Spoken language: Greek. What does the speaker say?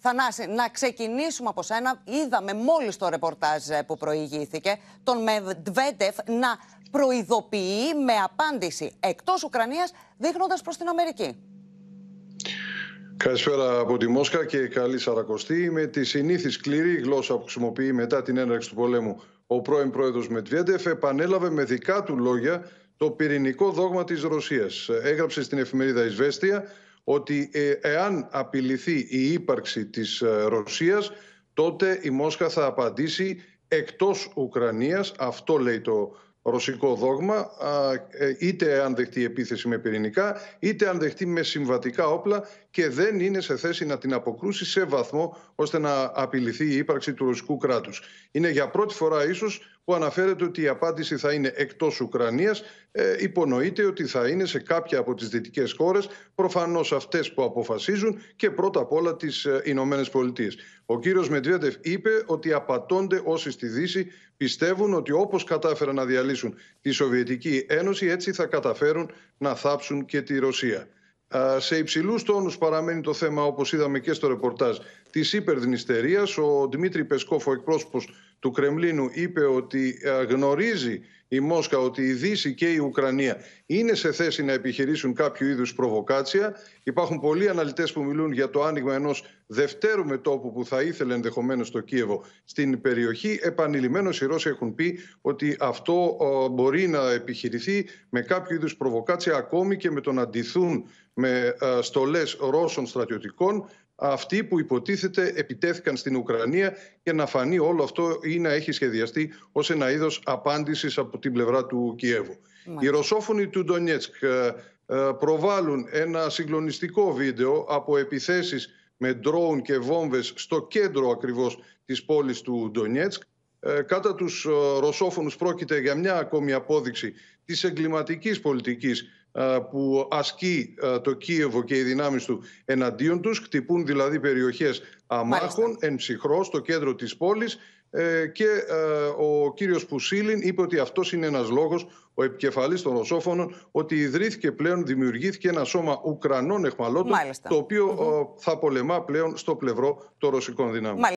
Θανάση, να ξεκινήσουμε από σένα. Είδαμε μόλις το ρεπορτάζ ε, που προηγήθηκε τον Μεντβέντεφ να προειδοποιεί με απάντηση εκτός Ουκρανίας δείχνοντας προς την Αμερική. Καλησπέρα από τη Μόσχα και καλή Σαρακοστή. Με τη συνήθις σκληρή γλώσσα που χρησιμοποιεί μετά την έναρξη του πολέμου ο πρώην πρόεδρος Μετβιέντεφ, επανέλαβε με δικά του λόγια το πυρηνικό δόγμα της Ρωσίας. Έγραψε στην εφημερίδα Ισβέστια ότι ε, εάν απειληθεί η ύπαρξη της ε, Ρωσίας, τότε η Μόσχα θα απαντήσει εκτός Ουκρανίας, αυτό λέει το ρωσικό δόγμα, ε, είτε αν δεχτεί επίθεση με πυρηνικά, είτε αν δεχτεί με συμβατικά όπλα και δεν είναι σε θέση να την αποκρούσει σε βαθμό ώστε να απειληθεί η ύπαρξη του ρωσικού κράτους. Είναι για πρώτη φορά ίσως που αναφέρεται ότι η απάντηση θα είναι εκτός Ουκρανίας. Ε, υπονοείται ότι θα είναι σε κάποια από τις δυτικές χώρες, προφανώς αυτές που αποφασίζουν και πρώτα απ' όλα τις ε, Ηνωμένες Πολιτείες. Ο κύριος Μετβέντεφ είπε ότι απατώνται όσοι στη Δύση πιστεύουν ότι όπως κατάφεραν να διαλύσουν τη Σοβιετική Ένωση, έτσι θα καταφέρουν να θάψουν και τη Ρωσία. Σε υψηλούς τόνους παραμένει το θέμα, όπως είδαμε και στο ρεπορτάζ, της υπερδνηστερίας. Ο Δημήτρη Πεσκόφ, ο εκπρόσωπος του Κρεμλίνου είπε ότι ε, γνωρίζει η Μόσχα ότι η Δύση και η Ουκρανία είναι σε θέση να επιχειρήσουν κάποιο είδους προβοκάτσια. Υπάρχουν πολλοί αναλυτές που μιλούν για το άνοιγμα ενός δευτέρου μετόπου που θα ήθελε ενδεχομένως το Κίεβο στην περιοχή. Επανειλημμένως οι Ρώσοι έχουν πει ότι αυτό ε, μπορεί να επιχειρηθεί με κάποιο είδους προβοκάτσια ακόμη και με το να αντιθούν με ε, στολές Ρώσων στρατιωτικών αυτοί που υποτίθεται επιτέθηκαν στην Ουκρανία και να φανεί όλο αυτό ή να έχει σχεδιαστεί ως ένα είδος απάντησης από την πλευρά του Κιέβου. Οι ρωσόφωνοι του Ντονιέτσκ ε, ε, προβάλλουν ένα συγκλονιστικό βίντεο από επιθέσεις με ντρόουν και βόμβες στο κέντρο ακριβώς της πόλης του Ντονιέτσκ ε, κατά τους ε, ρωσόφωνους πρόκειται για μια ακόμη απόδειξη της εγκληματικής πολιτικής ε, που ασκεί το Κίεβο και οι δυνάμεις του εναντίον τους. Χτυπούν δηλαδή περιοχές αμάχων, εν ψυχρό, στο κέντρο της πόλης και ο κύριος Πουσίλιν είπε ότι αυτός είναι ένας λόγος, ο επικεφαλής των Ρωσόφωνων, ότι ιδρύθηκε πλέον, δημιουργήθηκε ένα σώμα Ουκρανών εχμαλώτων, το οποίο θα πολεμά πλέον στο πλευρό των ρωσικών δυνάμεων.